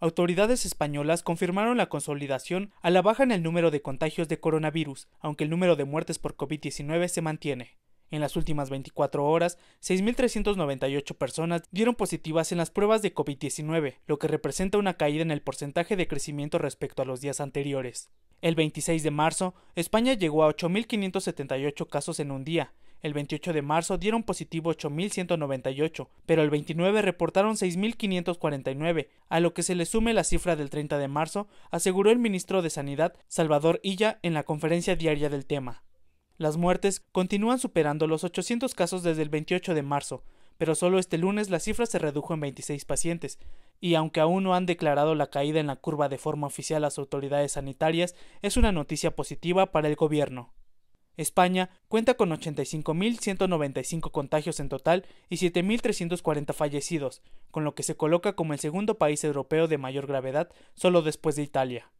autoridades españolas confirmaron la consolidación a la baja en el número de contagios de coronavirus, aunque el número de muertes por COVID-19 se mantiene. En las últimas 24 horas, 6.398 personas dieron positivas en las pruebas de COVID-19, lo que representa una caída en el porcentaje de crecimiento respecto a los días anteriores. El 26 de marzo, España llegó a 8.578 casos en un día, el 28 de marzo dieron positivo 8.198, pero el 29 reportaron 6.549, a lo que se le sume la cifra del 30 de marzo, aseguró el ministro de Sanidad, Salvador Illa, en la conferencia diaria del tema. Las muertes continúan superando los 800 casos desde el 28 de marzo, pero solo este lunes la cifra se redujo en 26 pacientes, y aunque aún no han declarado la caída en la curva de forma oficial las autoridades sanitarias, es una noticia positiva para el gobierno. España cuenta con 85.195 contagios en total y 7.340 fallecidos, con lo que se coloca como el segundo país europeo de mayor gravedad solo después de Italia.